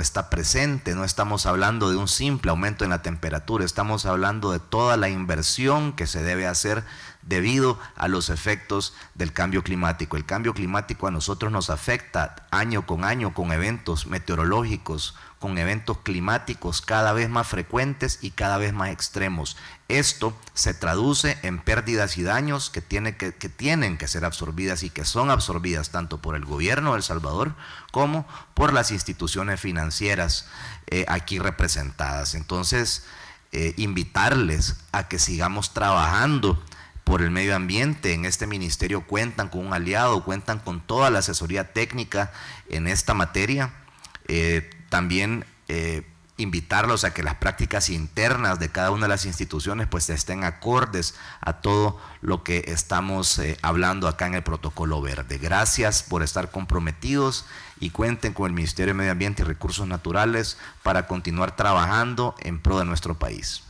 está presente, no estamos hablando de un simple aumento en la temperatura, estamos hablando de toda la inversión que se debe hacer debido a los efectos del cambio climático. El cambio climático a nosotros nos afecta año con año con eventos meteorológicos, con eventos climáticos cada vez más frecuentes y cada vez más extremos. Esto se traduce en pérdidas y daños que, tienen que ser absorbidas y que son absorbidas tanto por el gobierno de El Salvador como por las instituciones financieras eh, aquí representadas. Entonces, eh, invitarles a que sigamos trabajando por el medio ambiente. En este ministerio cuentan con un aliado, cuentan con toda la asesoría técnica en esta materia. Eh, también eh, invitarlos a que las prácticas internas de cada una de las instituciones pues estén acordes a todo lo que estamos eh, hablando acá en el protocolo verde. Gracias por estar comprometidos y cuenten con el Ministerio de Medio Ambiente y Recursos Naturales para continuar trabajando en pro de nuestro país.